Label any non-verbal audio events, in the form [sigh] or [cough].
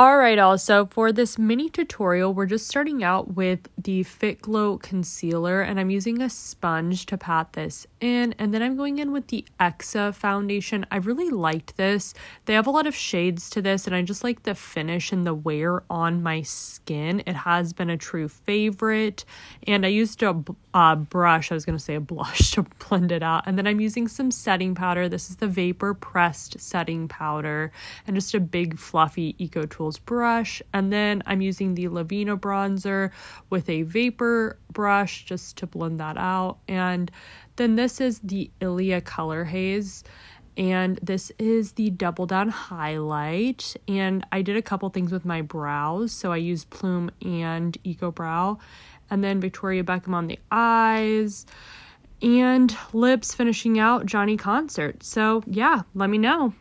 All Alright all, so for this mini tutorial, we're just starting out with the Fit Glow Concealer and I'm using a sponge to pat this in and then I'm going in with the Exa foundation. I really liked this. They have a lot of shades to this and I just like the finish and the wear on my skin. It has been a true favorite and I used a uh, brush, I was going to say a blush [laughs] to blend it out and then I'm using some setting powder. This is the Vapor Pressed Setting Powder and just a big fluffy Eco Tools brush. And then I'm using the Lavina bronzer with a vapor brush just to blend that out. And then this is the Ilia Color Haze and this is the double down highlight and i did a couple things with my brows so i used plume and eco brow and then victoria beckham on the eyes and lips finishing out johnny concert so yeah let me know